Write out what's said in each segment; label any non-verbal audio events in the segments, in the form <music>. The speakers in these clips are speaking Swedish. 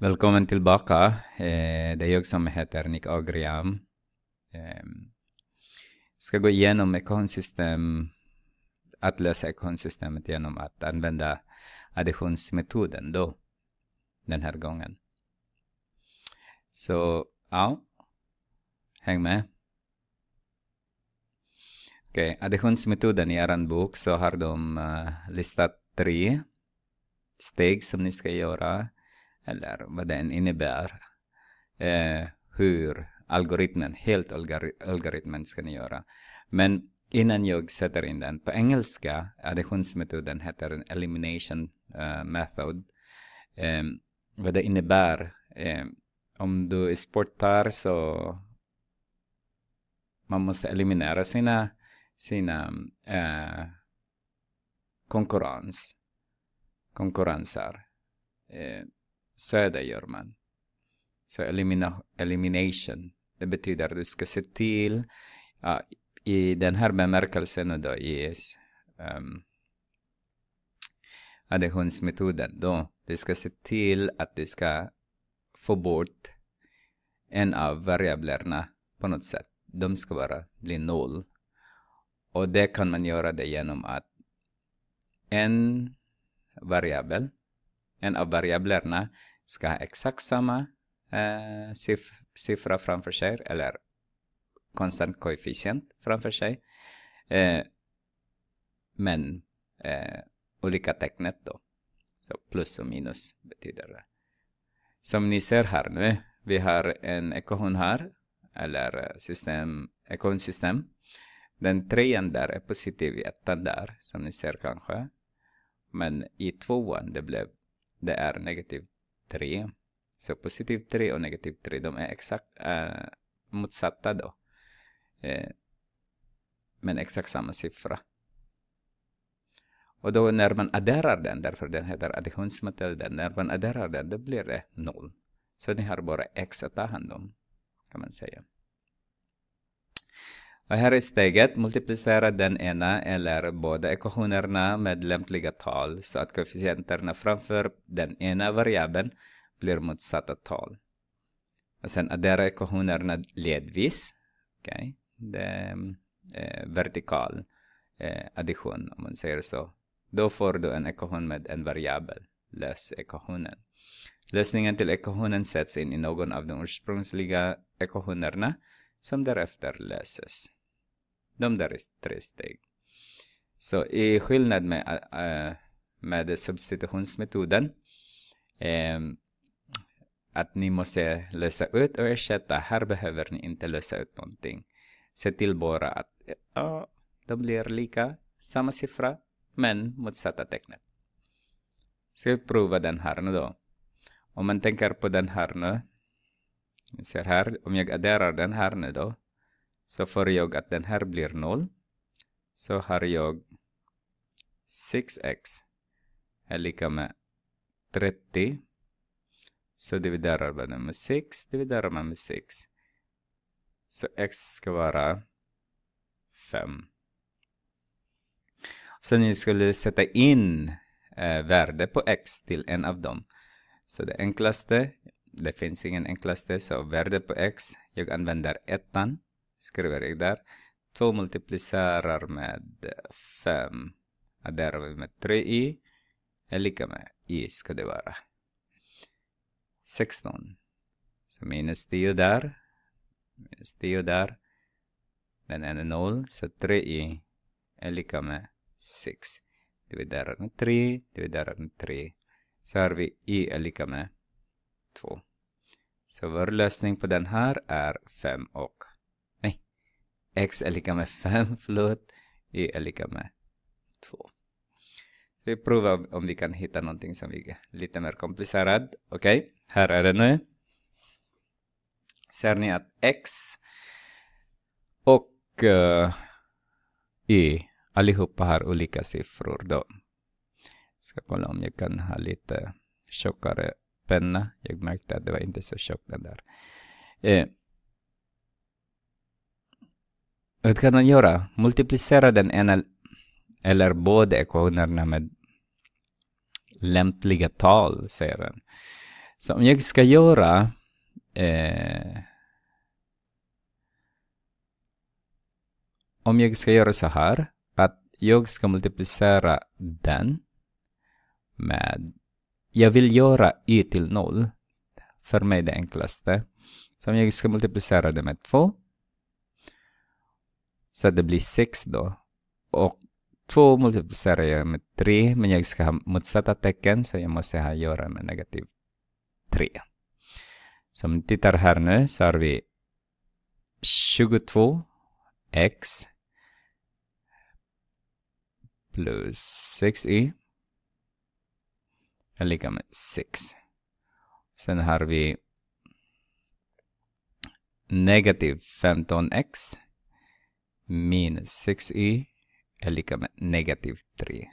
Välkommen tillbaka. Eh, det är jag som heter Nick Agriam. Eh, ska gå igenom ekonsystem, att lösa ekonsystemet genom att använda additionsmetoden då, den här gången. Så, ja, häng med. Okej, okay. additionsmetoden i er bok så har de uh, listat tre steg som ni ska göra eller vad den innebär. Eh, hur algoritmen, helt algori algoritmen ska ni göra. Men innan jag sätter in den, på engelska, additionsmetoden heter en elimination uh, method. Eh, vad det innebär, eh, om du sportar så man måste eliminera sina, sina eh, konkurrens, konkurrenser. Eh, söder gör man. Så elimina, elimination, det betyder att du ska se till uh, i den här bemärkelsen då i um, additionsmetoden då, du ska se till att du ska få bort en av variablerna på något sätt. De ska bara bli noll. Och det kan man göra det genom att en variabel en av variablerna ska ha exakt samma eh, siff siffra framför sig eller konstant koefficient framför sig. Eh, men eh, olika tecknet då. Så plus och minus betyder det. Som ni ser här nu, vi har en ekvation här, eller eh, system, ekvationssystem. Den trean där är positiv i ettan där, som ni ser kanske. Men i tvåan det blev det är negativ 3. Så positiv 3 och negativ 3, de är exakt uh, motsatta då. Uh, men exakt samma siffra. Och då när man adderar den, därför den heter additionsmetoden, när man adderar den, då blir det 0. Så ni har bara x att ta hand om, kan man säga. Och här är steget, multiplicera den ena eller båda ekvationerna med lämpliga tal så att koefficienterna framför den ena variabeln blir motsatta tal. Och sen addera ekvationerna ledvis. Okay. Det eh, vertikal eh, addition om man säger så. Då får du en ekvation med en variabel. Lös ekvationen. Lösningen till ekvationen sätts in i någon av de ursprungliga ekvationerna som därefter löses. De där är tre steg. Så i skillnad med, äh, med substitutionsmetoden äh, att ni måste lösa ut och ersätta. Här behöver ni inte lösa ut någonting. Se till bara att ja, de blir lika, samma siffra, men motsatta tecknet. Ska vi prova den här nu då? Om man tänker på den här nu, vi ser här, om jag adderar den här nu då, så får jag att den här blir noll. Så har jag 6x är lika med 30. Så dividerar man med 6, dividerar man med 6. Så x ska vara 5. Så ni skulle sätta in eh, värde på x till en av dem. Så det enklaste det finns ingen enklaste, så värde på x, jag använder ettan, skriver jag där. Två multiplicerar med fem, adderar med tre i, är lika med i ska det vara. 16. Så minus 10 där, minus 10 där, den är noll, så 3 i är lika med 6. Dividerat med 3, dividerat med 3. Så har vi i är lika med 2. Så vår lösning på den här är 5 och... Nej. X är lika med 5, <laughs> förlåt. Y är lika med 2. Vi provar om vi kan hitta någonting som är lite mer komplicerat. Okej, okay. här är det nu. Ser ni att X och uh, Y allihopa har olika siffror då. Ska kolla om jag kan ha lite tjockare penna. Jag märkte att det var inte så tjockt den där. Eh. Vad kan man göra? Multiplicera den ena eller båda ekvationerna med lämpliga tal, säger den. Så om jag ska göra eh, om jag ska göra så här att jag ska multiplicera den med jag vill göra y till noll. För mig det enklaste. Så om jag ska multiplicera det med 2. Så det blir 6 då. Och 2 multiplicerar jag med 3. Men jag ska ha motsatta tecken. Så jag måste ha göra med negativ 3. Så om ni tittar här nu så har vi 22x plus 6y är lika med 6. Sen har vi negativ 15x minus 6y är lika med negativ 3.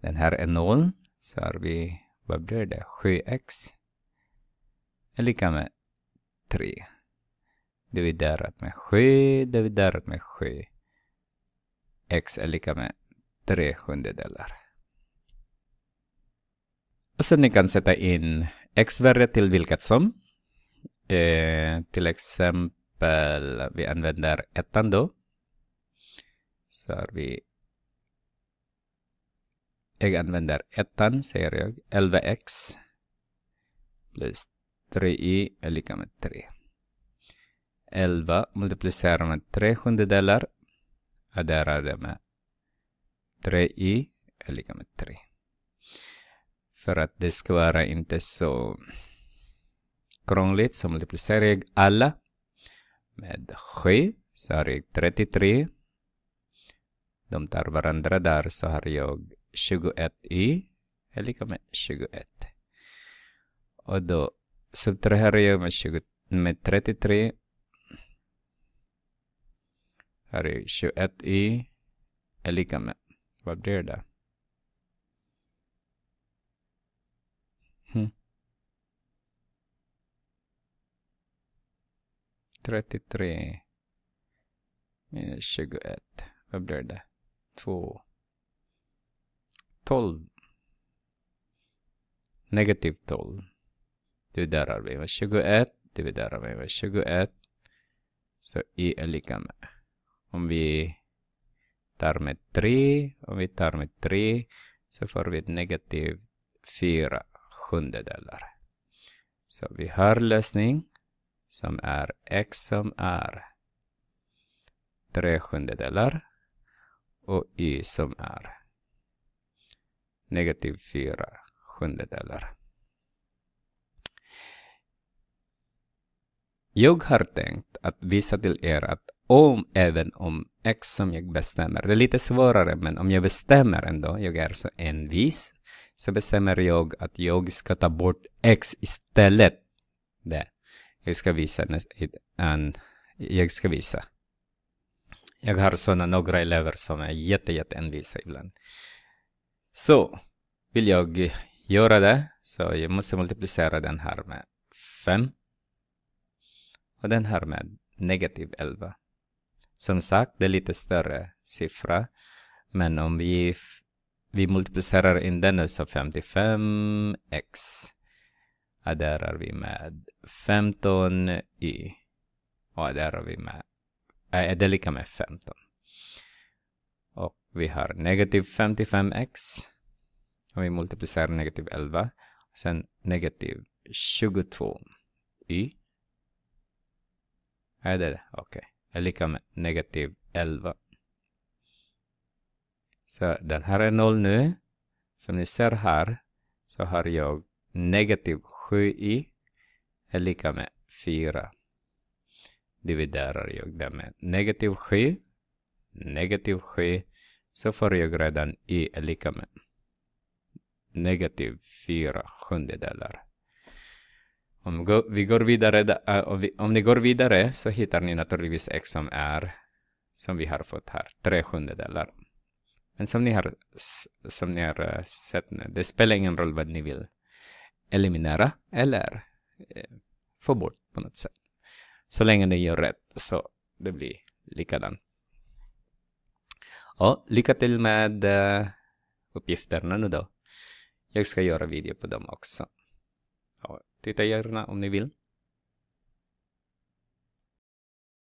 Den här är 0, så har vi, vad blir det, 7x är lika med 3. Dividerat med 7, dividerat med 7. x är lika med 3 sjundedelar. Och sen ni kan sätta in x-värde till vilket som. Eh, till exempel, vi använder ettan då. Så har vi... Jag använder ettan, säger jag. 11x plus 3 y är lika med 3. 11 multiplicerar med 3 sjundedelar. Adderar det med 3 y är lika med 3. För att det ska vara inte så krångligt så multiplicerar jag alla med 7. Så har jag 33. De tar varandra där så har jag 21 i är lika med 21. Och då subtraherar jag med, 20, med 33. Här är 21 i är lika med, vad blir det? 33 minus 21. Vad blir det? 2. 12. Negativ 12. Dividerar vi med 21. Dividerar vi med 21. Så i är lika med. Om vi tar med 3. Om vi tar med 3 så får vi ett negativ 4 sjundedelar. Så vi har lösning som är x som är 3 sjundedelar och y som är negativ 4 sjundedelar. Jag har tänkt att visa till er att om, även om x som jag bestämmer, det är lite svårare, men om jag bestämmer ändå, jag är så envis, så bestämmer jag att jag ska ta bort x istället. Det. Jag ska visa en, jag ska visa. Jag har sådana några elever som är jätte, envisa ibland. Så vill jag göra det så jag måste multiplicera den här med 5 och den här med negativ 11. Som sagt, det är lite större siffra. Men om vi, vi multiplicerar in den så 55x Ja, där är vi med 15 i. Och där är vi med. Äh, det är lika med 15. Och vi har negativ 55x. Och vi multiplicerar negativ 11. Sen negativ 22 i. Är det det? Okej. Okay. Är lika med negativ 11. Så den här är noll nu. Som ni ser här så har jag negativ 7i är lika med 4. Dividerar jag det med negativ 7, negativ 7, så får jag redan i är lika med negativ 4 sjundedelar. Om vi går vidare, äh, om ni går vidare så hittar ni naturligtvis x som är, som vi har fått här, 3 sjundedelar. Men som ni har, som ni har äh, sett nu, det spelar ingen roll vad ni vill eliminera eller eh, få bort på något sätt. Så länge ni gör rätt så det blir likadant. Ja, lycka till med eh, uppgifterna nu då. Jag ska göra video på dem också. Ja, titta gärna om ni vill.